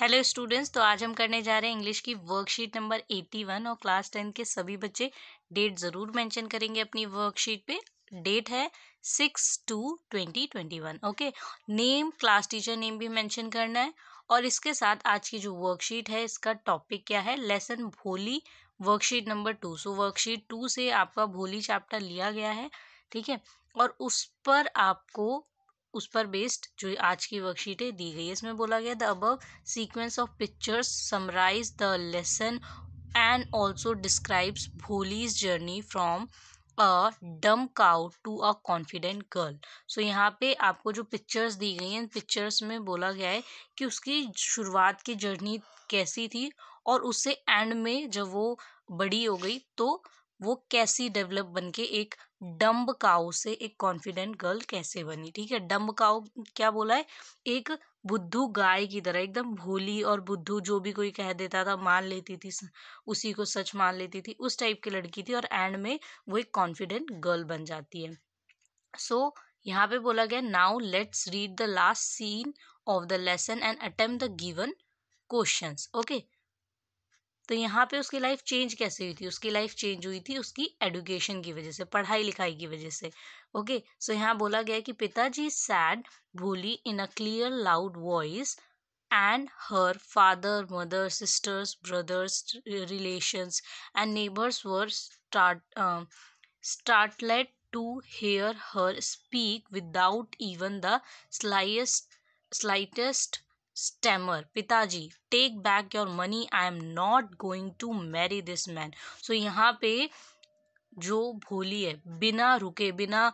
Hello students तो आज हम करने जा रहे हैं इंग्लिश की वर्कशीट नंबर एट्टी वन और क्लास टेंथ के सभी बच्चे डेट ज़रूर मेंशन करेंगे अपनी वर्कशीट पे डेट है six two twenty twenty one okay name class teacher name भी मेंशन करना है और इसके साथ आज की जो वर्कशीट है इसका टॉपिक क्या है lesson Bholi worksheet number two so worksheet two से आपका भोली चैप्टर लिया गया है ठीक है और उस पर आपको उस पर बेस्ड जो आज की वर्कशीटें दी गई है इसमें बोला गया the above sequence of pictures summarise the lesson and also describes Bholi's journey from a dumb cow to a confident girl so यहाँ पे आपको जो पिक्चर्स दी गई हैं पिक्चर्स में बोला गया है कि उसकी शुरुआत की जर्नी कैसी थी और उससे एंड में जब वो बड़ी हो गई तो वो कैसी डेवलप बन के एक डम्ब काउ से एक कॉन्फिडेंट गर्ल कैसे बनी ठीक है डम्ब काउ क्या बोला है एक बुद्धू गाय की तरह एकदम भोली और बुद्धू जो भी कोई कह देता था मान लेती थी उसी को सच मान लेती थी उस टाइप की लड़की थी और एंड में वो एक कॉन्फिडेंट गर्ल बन जाती है सो so, यहाँ पे बोला गया now let's read the last scene of the lesson and attempt the given questions okay तो यहाँ पे उसकी लाइफ चेंज कैसे हुई थी उसकी लाइफ चेंज हुई थी उसकी एडुकेशन की वजह से पढ़ाई लिखाई की वजह से ओके सो यहाँ बोला गया कि Pitaji said Bholi in a clear loud voice and her father mother sisters brothers relations and neighbours were start startled to hear her speak without even the slightest slightest stammer Pitaji take back your money I am not going to marry this man so यहाँ पे जो भोली है बिना रुके बिना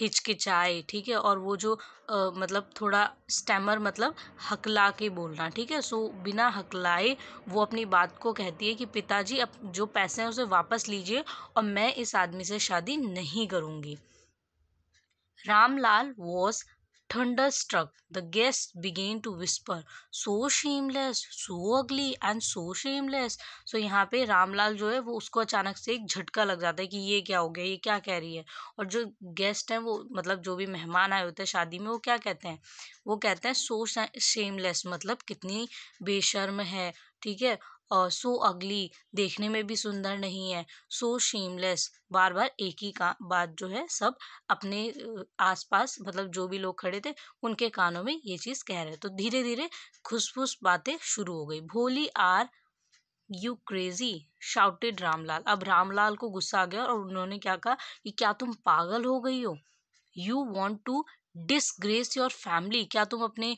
हिचकिचाए ठीक है और वो जो आ, मतलब थोड़ा स्टैमर मतलब हकला के बोलना ठीक है सो बिना हकलाए वो अपनी बात को कहती है कि पिताजी अब जो पैसे हैं उसे वापस लीजिए और मैं इस आदमी से शादी नहीं करूँगी Ramlal was Thunderstruck, the guests began to whisper, so shameless, so ugly and so shameless. So so, यहाँ पे रामलाल जो है वो उसको अचानक से एक झटका लग जाता है कि ये क्या हो गया ये क्या कह रही है और जो गेस्ट हैं वो मतलब जो भी मेहमान आए होते हैं शादी में वो क्या कहते हैं वो कहते हैं सो शेमलेस मतलब कितनी बेशर्म है ठीक है सो अगली देखने में भी सुंदर नहीं है सो शेमलेस बार बार एक ही का बात जो है सब अपने आसपास मतलब जो भी लोग खड़े थे उनके कानों में ये चीज़ कह रहे तो धीरे धीरे खुसफुस बातें शुरू हो गई Bholi are you crazy shouted Ramlal अब रामलाल को गुस्सा आ गया और उन्होंने क्या कहा कि क्या तुम पागल हो गई हो you want to disgrace your family क्या तुम अपने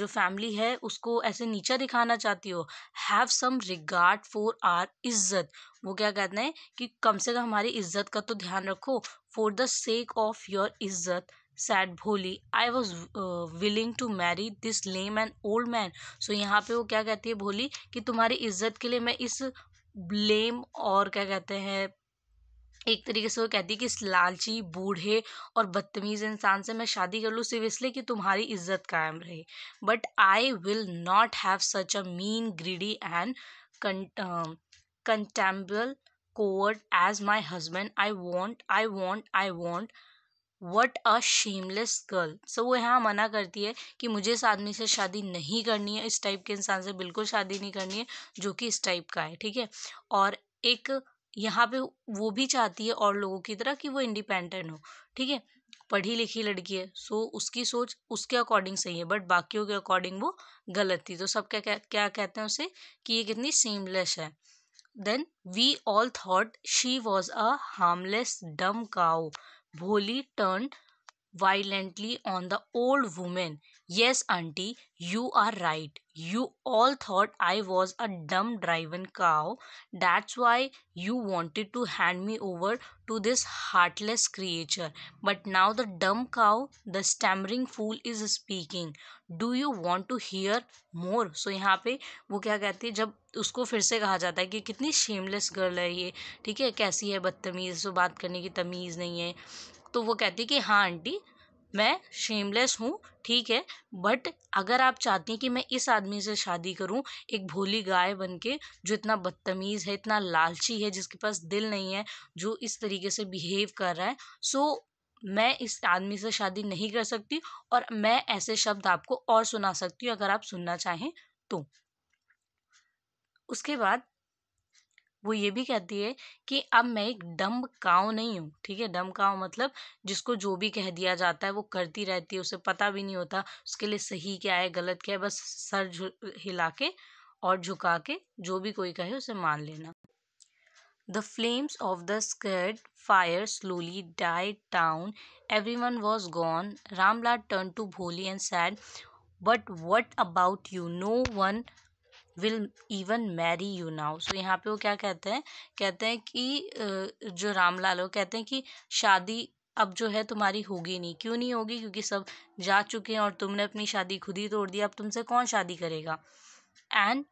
जो फैमिली है उसको ऐसे नीचा दिखाना चाहती हो have some regard for our izzat वो क्या कहते हैं कि कम से कम हमारी इज्जत का तो ध्यान रखो for the sake of your izzat said Bholi I was willing to marry this lame and old man so यहाँ पे वो क्या कहती है भोली कि तुम्हारी इज्जत के लिए मैं इस ब्लेम और क्या कहते हैं एक तरीके से वो कहती है कि इस लालची बूढ़े और बदतमीज़ इंसान से मैं शादी कर लूँ सिर्फ इसलिए कि तुम्हारी इज्जत कायम रहे but I will not have such a mean greedy and contemptible coward as my husband I won't I won't I won't what a shameless girl so वो यहाँ मना करती है कि मुझे इस आदमी से शादी नहीं करनी है इस टाइप के इंसान से बिल्कुल शादी नहीं करनी है जो कि इस टाइप का है ठीक है और एक यहाँ पे वो भी चाहती है और लोगों की तरह कि वो इंडिपेंडेंट हो ठीक है पढ़ी लिखी लड़की है सो उसकी सोच उसके अकॉर्डिंग सही है बट बाकियों के अकॉर्डिंग वो गलत थी तो सब क्या क्या, कहते हैं उसे कि ये कितनी सीमलेस है then we all thought she was a harmless dumb cow Bholi turn violently on the old women yes auntie you are right you all thought I was a dumb driven cow that's why you wanted to hand me over to this heartless creature but now the dumb cow the stammering fool is speaking do you want to hear more so यहाँ पे वो क्या कहती है जब उसको फिर से कहा जाता है कि कितनी शेमलेस गर्ल है ये ठीक है कैसी है बदतमीज़ बात करने की तमीज़ नहीं है तो वो कहती है कि हाँ आंटी मैं शेमलेस हूँ ठीक है बट अगर आप चाहती हैं कि मैं इस आदमी से शादी करूँ एक भोली गाय बन के जो इतना बदतमीज़ है इतना लालची है जिसके पास दिल नहीं है जो इस तरीके से बिहेव कर रहा है सो मैं इस आदमी से शादी नहीं कर सकती और मैं ऐसे शब्द आपको और सुना सकती हूँ अगर आप सुनना चाहें तो उसके बाद वो ये भी कहती है कि अब मैं एक डम्ब काव नहीं हूँ ठीक है डम्ब काव मतलब जिसको जो भी कह दिया जाता है वो करती रहती है उसे पता भी नहीं होता उसके लिए सही क्या है गलत क्या है बस सर हिला के और झुका के जो भी कोई कहे उसे मान लेना the flames of the scared fire slowly slowly down everyone was gone Ramlal turn to Bholi and said but what about you no one will even marry you now so यहाँ पे वो क्या कहते हैं कहते हैं कि जो रामलाल है कहते हैं कि शादी अब जो है तुम्हारी होगी नहीं क्यों नहीं होगी क्योंकि सब जा चुके हैं और तुमने अपनी शादी खुद ही तोड़ दी अब तुमसे कौन शादी करेगा and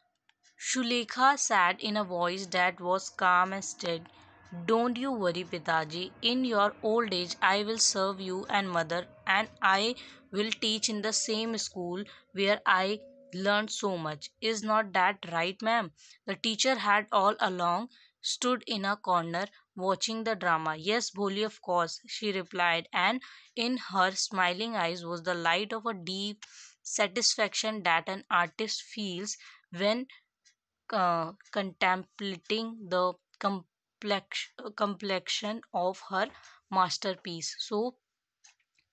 Sulekha said in a voice that was calm and steady don't you worry Pitaji in your old age I will serve you and mother and I will teach in the same school where I learned so much. Is not that right, ma'am? The teacher had all along stood in a corner watching the drama. Yes, Bholi, of course, she replied, and in her smiling eyes was the light of a deep satisfaction that an artist feels when uh, contemplating the complexion of her masterpiece. So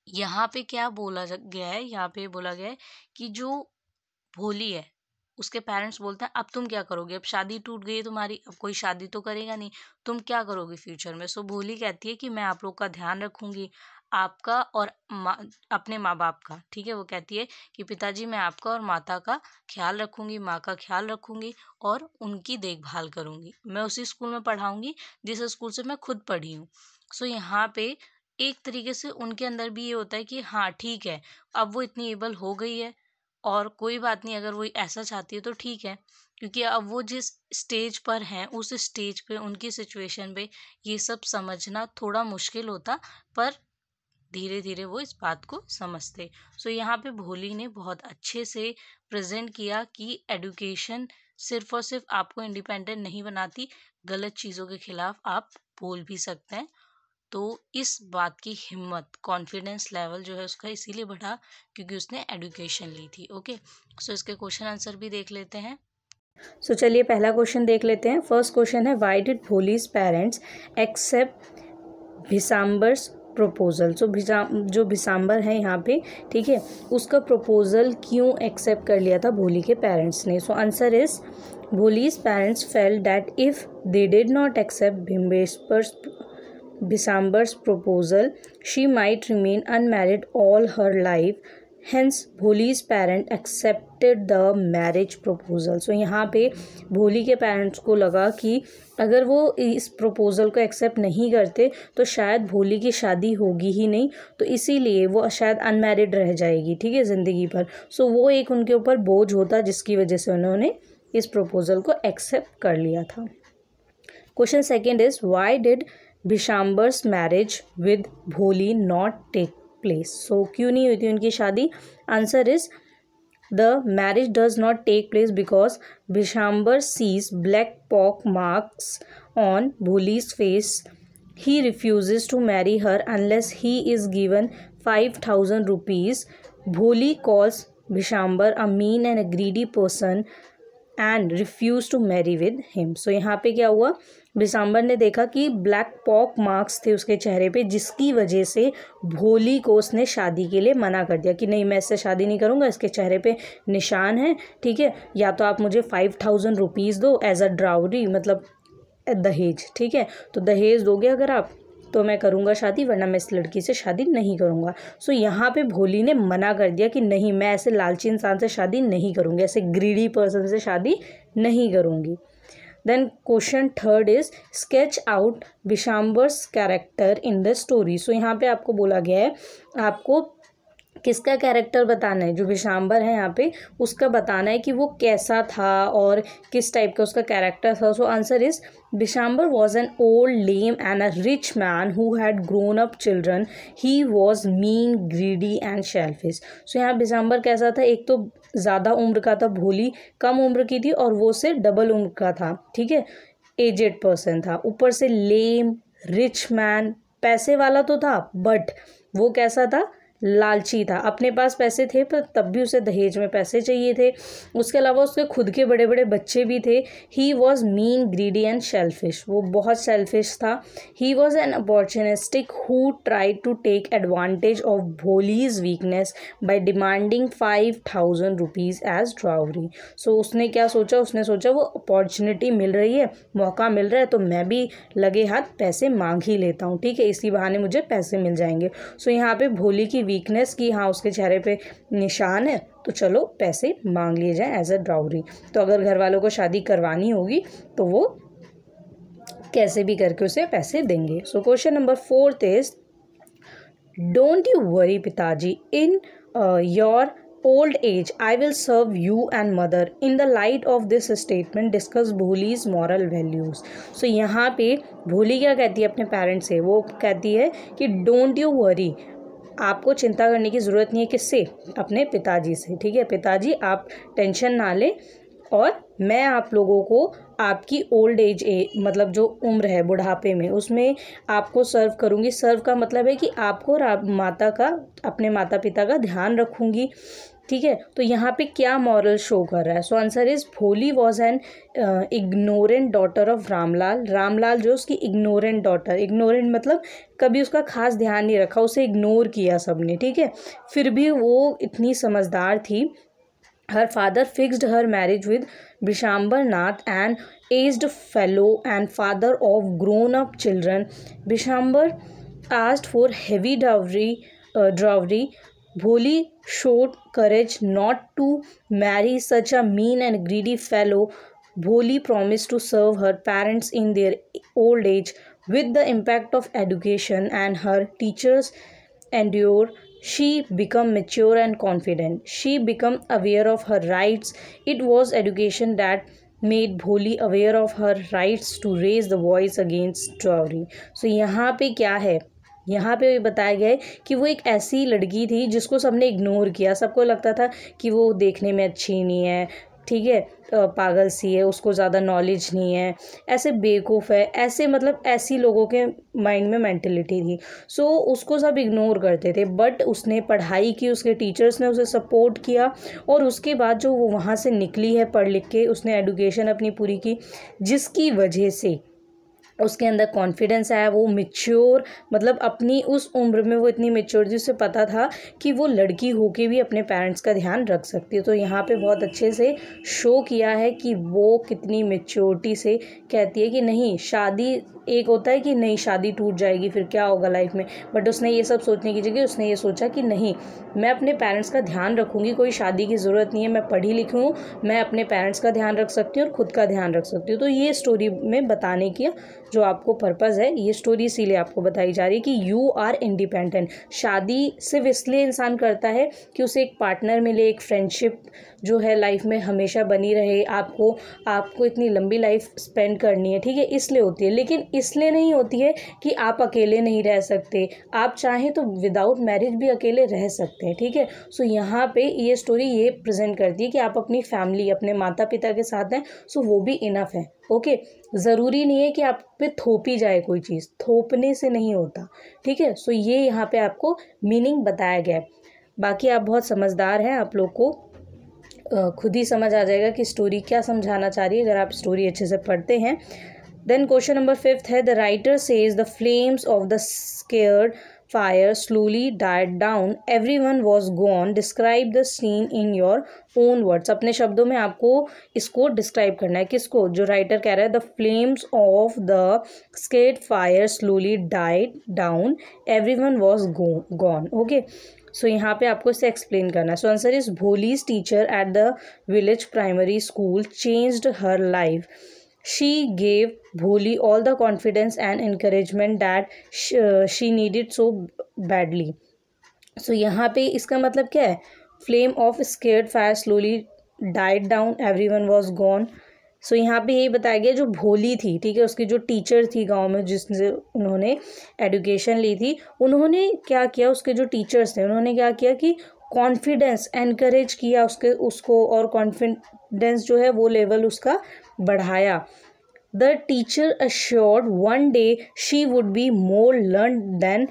यहाँ पे क्या बोला गया है यहाँ पे बोला गया है कि जो भोली है उसके पेरेंट्स बोलते हैं अब तुम क्या करोगे अब शादी टूट गई है तुम्हारी अब कोई शादी तो करेगा नहीं तुम क्या करोगे फ्यूचर में सो भोली कहती है कि मैं आप लोग का ध्यान रखूंगी आपका और मा, अपने माँ बाप का ठीक है वो कहती है कि पिताजी मैं आपका और माता का ख्याल रखूंगी माँ का ख्याल रखूंगी और उनकी देखभाल करूंगी मैं उसी स्कूल में पढ़ाऊंगी जिस स्कूल से मैं खुद पढ़ी हूँ सो यहाँ पे एक तरीके से उनके अंदर भी ये होता है कि हाँ ठीक है अब वो इतनी एबल हो गई है और कोई बात नहीं अगर वो ऐसा चाहती है तो ठीक है क्योंकि अब वो जिस स्टेज पर हैं उस स्टेज पे उनकी सिचुएशन पे ये सब समझना थोड़ा मुश्किल होता पर धीरे धीरे वो इस बात को समझते सो so, यहाँ पे भोली ने बहुत अच्छे से प्रेजेंट किया कि एडुकेशन सिर्फ और सिर्फ आपको इंडिपेंडेंट नहीं बनाती गलत चीज़ों के खिलाफ आप बोल भी सकते हैं तो इस बात की हिम्मत कॉन्फिडेंस लेवल जो है उसका इसीलिए बढ़ा क्योंकि उसने एडुकेशन ली थी ओके सो इसके क्वेश्चन आंसर भी देख लेते हैं सो so, चलिए पहला क्वेश्चन देख लेते हैं first question is why did Bholi's parents accept Bishamber's proposal so भिसा जो भिसाम्बर है यहाँ पे ठीक है उसका प्रपोज़ल क्यों एक्सेप्ट कर लिया था भोली के पेरेंट्स ने so answer is Bholi's parents felt that if they did not accept भिम्बेस्पर्स Bishamber's proposal, she might remain unmarried all her life hence Bholi's parent accepted the marriage proposal so यहाँ पे भोली के पेरेंट्स को लगा कि अगर वो इस प्रपोज़ल को एक्सेप्ट नहीं करते तो शायद भोली की शादी होगी ही नहीं तो इसीलिए वो शायद अनमेरिड रह जाएगी ठीक है ज़िंदगी पर सो so, वो एक उनके ऊपर बोझ होता जिसकी वजह से उन्होंने इस प्रपोज़ल को एक्सेप्ट कर लिया था question second is why did Bishamber's marriage with Bholi not take place so क्यों नहीं हुई थी उनकी शादी answer is the marriage does not take place because Bishamber sees black pock marks on Bholi's face he refuse to marry her unless he is given five thousand rupees Bholi calls Bishamber a mean and a greedy person and refuse to marry with him so यहाँ पे क्या हुआ बिसाम्बर ने देखा कि black pock marks थे उसके चेहरे पे जिसकी वजह से भोली को उसने शादी के लिए मना कर दिया कि नहीं मैं इससे शादी नहीं करूँगा इसके चेहरे पे निशान है ठीक है या तो आप मुझे फाइव थाउजेंड रुपीज़ दो एज अ ड्राउरी मतलब दहेज ठीक है तो दहेज दोगे अगर आप तो मैं करूँगा शादी वरना मैं इस लड़की से शादी नहीं करूँगा सो यहाँ पे भोली ने मना कर दिया कि नहीं मैं ऐसे लालची इंसान से शादी नहीं करूँगी ऐसे ग्रीडी पर्सन से शादी नहीं करूँगी then question third is sketch out Bishamber's character in the story so यहाँ पे आपको बोला गया है आपको किसका कैरेक्टर बताना है जो विशाम्बर है यहाँ पे उसका बताना है कि वो कैसा था और किस टाइप का उसका कैरेक्टर था so answer is Bishamber was an old lame and a rich man who had grown up children he was mean greedy and selfish. So यहाँ विशाम्बर कैसा था एक तो ज़्यादा उम्र का था भोली कम उम्र की थी और वो से डबल उम्र का था ठीक है एजेड पर्सन था ऊपर से लेम रिच मैन पैसे वाला तो था बट वो कैसा था लालची था अपने पास पैसे थे पर तब भी उसे दहेज में पैसे चाहिए थे उसके अलावा उसके खुद के बड़े बड़े बच्चे भी थे he was mean greedy and selfish वो बहुत सेल्फिश था he was an opportunistic who try to take advantage of Bholi's weakness by demanding five thousand rupees as dowry so उसने क्या सोचा उसने सोचा वो अपॉर्चुनिटी मिल रही है मौका मिल रहा है तो मैं भी लगे हाथ पैसे मांग ही लेता हूँ ठीक है इसी बहाने मुझे पैसे मिल जाएंगे सो so, यहाँ पे भोली की वीकनेस की हाँ उसके चेहरे पे निशान है तो चलो पैसे मांग लिए जाए एज अ ड्राउरी तो अगर घर वालों को शादी करवानी होगी तो वो कैसे भी करके उसे पैसे देंगे so question number fourth is don't you worry Pitaji in your old age I will serve you and mother in the light of this statement discuss bholi's moral values so यहाँ पे भोली क्या कहती है अपने पेरेंट्स से वो कहती है कि डोंट यू वरी आपको चिंता करने की ज़रूरत नहीं है किससे अपने पिताजी से ठीक है पिताजी आप टेंशन ना लें और मैं आप लोगों को आपकी ओल्ड एज ए मतलब जो उम्र है बुढ़ापे में उसमें आपको सर्व करूँगी सर्व का मतलब है कि आपको और आप माता का अपने माता पिता का ध्यान रखूँगी ठीक है तो यहाँ पे क्या मॉरल शो कर रहा है so answer is Bholi was an ignorant daughter of Ramlal Ramlal जो उसकी इग्नोरेंट डॉटर इग्नोरेंट मतलब कभी उसका खास ध्यान नहीं रखा उसे इग्नोर किया सबने ठीक है फिर भी वो इतनी समझदार थी her father fixed her marriage with Bishamber Nath and aged fellow and father of grown up children Bishamber asked for heavy dowry dowry Bholi showed courage not to marry such a mean and greedy fellow. Bholi promised to serve her parents in their old age. With the impact of education and her teachers' endure, she became mature and confident. She became aware of her rights. It was education that made Bholi aware of her rights to raise the voice against dowry. So, यहाँ पे क्या है यहाँ पे बताया गया है कि वो एक ऐसी लड़की थी जिसको सबने इग्नोर किया सबको लगता था कि वो देखने में अच्छी नहीं है ठीक है पागल सी है उसको ज़्यादा नॉलेज नहीं है ऐसे बेवकूफ़ है ऐसे मतलब ऐसी लोगों के माइंड में मैंटिलिटी थी सो so, उसको सब इग्नोर करते थे बट उसने पढ़ाई की उसके टीचर्स ने उसे सपोर्ट किया और उसके बाद जो वो वहाँ से निकली है पढ़ लिख के उसने एडुकेशन अपनी पूरी की जिसकी वजह से उसके अंदर कॉन्फिडेंस आया वो मेच्योर मतलब अपनी उस उम्र में वो इतनी मिच्योर थी उसे पता था कि वो लड़की होके भी अपने पेरेंट्स का ध्यान रख सकती है तो यहाँ पे बहुत अच्छे से शो किया है कि वो कितनी मेच्योरिटी से कहती है कि नहीं शादी एक होता है कि नहीं शादी टूट जाएगी फिर क्या होगा लाइफ में बट उसने ये सब सोचने की जगह उसने ये सोचा कि नहीं मैं अपने पेरेंट्स का ध्यान रखूँगी कोई शादी की ज़रूरत नहीं है मैं पढ़ी लिखी हूँ मैं अपने पेरेंट्स का ध्यान रख सकती हूँ और ख़ुद का ध्यान रख सकती हूँ तो ये स्टोरी में बताने की जो आपको पर्पज़ है ये स्टोरी इसीलिए आपको बताई जा रही है कि यू आर इंडिपेंडेंट शादी सिर्फ इसलिए इंसान करता है कि उसे एक पार्टनर मिले एक फ्रेंडशिप जो है लाइफ में हमेशा बनी रहे आपको आपको इतनी लंबी लाइफ स्पेंड करनी है ठीक है इसलिए होती है लेकिन इसलिए नहीं होती है कि आप अकेले नहीं रह सकते आप चाहें तो विदाउट मैरिज भी अकेले रह सकते हैं ठीक है सो यहाँ पे ये स्टोरी ये प्रेजेंट करती है कि आप अपनी फैमिली अपने माता पिता के साथ हैं सो वो भी इनफ है ओके ज़रूरी नहीं है कि आप पे थोपी जाए कोई चीज़ थोपने से नहीं होता ठीक है सो ये यहाँ पे आपको मीनिंग बताया गया है बाकी आप बहुत समझदार हैं आप लोग को खुद ही समझ आ जाएगा कि स्टोरी क्या समझाना चाह रही है अगर आप स्टोरी अच्छे से पढ़ते हैं देन क्वेश्चन नंबर फिफ्थ है the writer says the flames of the scared fire slowly died down everyone was gone describe the scene in your own words अपने शब्दों में आपको इसको describe करना है किसको जो writer कह रहा है the flames of the scared fire slowly died down everyone was go gone okay so so, यहाँ पे आपको इसे एक्सप्लेन करना है so answer is Bholi's teacher at the village primary school changed her life she gave Bholi all the confidence and encouragement that uh, she, needed so badly. So यहाँ pe इसका मतलब क्या है flame of scared fire slowly died down everyone was gone so यहाँ पे यही बताया गया जो भोली थी ठीक है उसकी जो टीचर थी गांव में जिससे उन्होंने एडुकेशन ली थी उन्होंने क्या किया उसके जो टीचर्स थे उन्होंने क्या किया कि कॉन्फिडेंस एनकरेज किया उसके उसको और कॉन्फिडेंस जो है वो लेवल उसका बढ़ाया the teacher assured one day she would be more learn than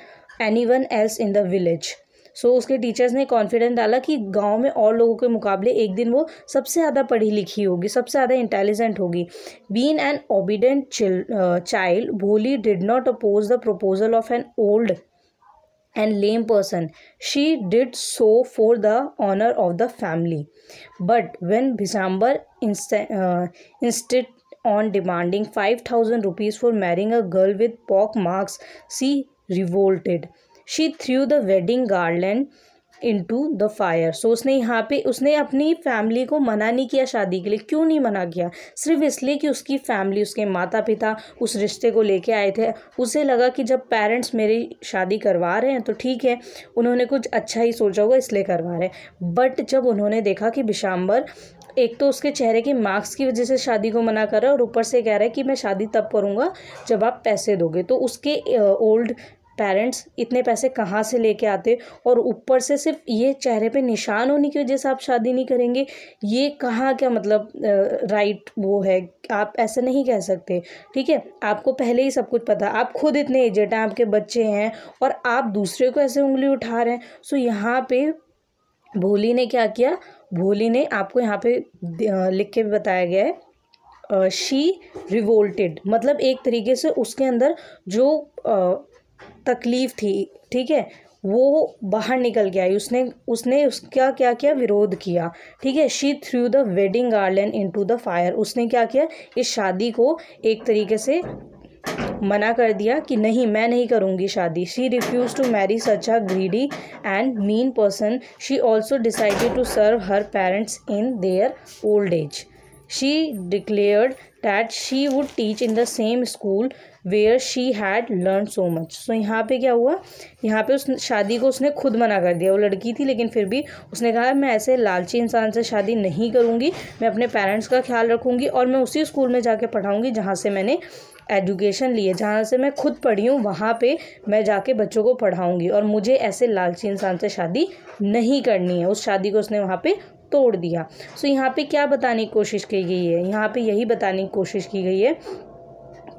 anyone else in the village so उसके टीचर्स ने कॉन्फिडेंस डाला कि गांव में और लोगों के मुकाबले एक दिन वो सबसे ज़्यादा पढ़ी लिखी होगी सबसे ज़्यादा इंटेलिजेंट होगी been an obedient child Bholi did not oppose the proposal of an old and lame person she did so for the honour of the family but when Bishamber Uh, insisted on demanding 5000 rupees for marrying a girl with pock marks she revolted she threw the wedding garland into the fire so उसने यहाँ पे उसने अपनी family को मना नहीं किया शादी के लिए क्यों नहीं मना किया सिर्फ इसलिए कि उसकी फैमिली उसके माता पिता उस रिश्ते को लेके आए थे उसे लगा कि जब पेरेंट्स मेरी शादी करवा रहे हैं तो ठीक है उन्होंने कुछ अच्छा ही सोचा होगा इसलिए करवा रहे हैं बट जब उन्होंने देखा कि बिशाम्बर एक तो उसके चेहरे की मार्क्स की वजह से शादी को मना कर रहा है और ऊपर से कह रहा है कि मैं शादी तब करूँगा जब आप पैसे दोगे तो उसके ओल्ड पेरेंट्स इतने पैसे कहाँ से लेके आते और ऊपर से सिर्फ ये चेहरे पे निशान होने की वजह से आप शादी नहीं करेंगे ये कहाँ क्या मतलब राइट वो है आप ऐसा नहीं कह सकते ठीक है आपको पहले ही सब कुछ पता आप खुद इतने एजेंट हैं आपके बच्चे हैं और आप दूसरे को ऐसे उंगली उठा रहे हैं सो यहाँ पे भोली ने क्या किया भोली ने आपको यहाँ पे लिख के भी बताया गया है शी रिवोल्टेड मतलब एक तरीके से उसके अंदर जो तकलीफ़ थी ठीक है वो बाहर निकल गया है उसने उसने उसका क्या किया विरोध किया ठीक है she threw the wedding garland into the fire उसने क्या किया इस शादी को एक तरीके से मना कर दिया कि नहीं मैं नहीं करूँगी शादी she refuse to marry such a greedy and mean person she also decided to serve her parents in their old age she declared that she would teach in the same school where she had learn so much so यहाँ पे क्या हुआ यहाँ पे उस शादी को उसने खुद मना कर दिया वो लड़की थी लेकिन फिर भी उसने कहा मैं ऐसे लालची इंसान से शादी नहीं करूँगी मैं अपने पेरेंट्स का ख्याल रखूँगी और मैं उसी स्कूल में जाके पढ़ाऊँगी जहाँ से मैंने एजुकेशन लिए जहाँ से मैं खुद पढ़ी हूँ वहाँ पे मैं जाके बच्चों को पढ़ाऊँगी और मुझे ऐसे लालची इंसान से शादी नहीं करनी है उस शादी को उसने वहाँ पे तोड़ दिया सो so, यहाँ पे क्या बताने की कोशिश की गई है यहाँ पे यही बताने की कोशिश की गई है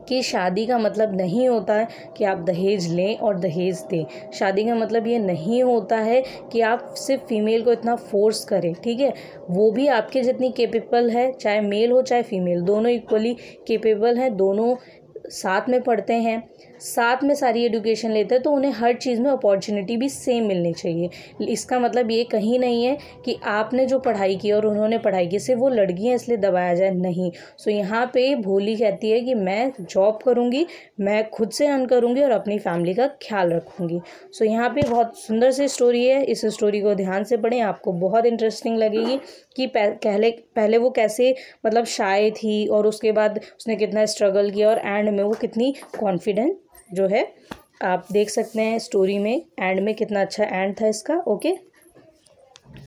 कि शादी का मतलब नहीं होता है कि आप दहेज लें और दहेज दें शादी का मतलब ये नहीं होता है कि आप सिर्फ फीमेल को इतना फोर्स करें ठीक है वो भी आपके जितनी केपेबल है चाहे मेल हो चाहे फीमेल दोनों इक्वली केपेबल हैं दोनों साथ में पढ़ते हैं साथ में सारी एडुकेशन लेते हैं तो उन्हें हर चीज़ में अपॉर्चुनिटी भी सेम मिलनी चाहिए इसका मतलब ये कहीं नहीं है कि आपने जो पढ़ाई की और उन्होंने पढ़ाई की सिर्फ वो लड़कियाँ इसलिए दबाया जाए नहीं सो so, यहाँ पे भोली कहती है कि मैं जॉब करूँगी मैं खुद से अर्न करूँगी और अपनी फैमिली का ख्याल रखूँगी सो so, यहाँ पर बहुत सुंदर सी स्टोरी है इस स्टोरी को ध्यान से पढ़ें आपको बहुत इंटरेस्टिंग लगेगी कि पहले पहले वो कैसे मतलब शाये थी और उसके बाद उसने कितना स्ट्रगल किया और एंड में वो कितनी कॉन्फिडेंट जो है आप देख सकते हैं स्टोरी में एंड में कितना अच्छा एंड था इसका ओके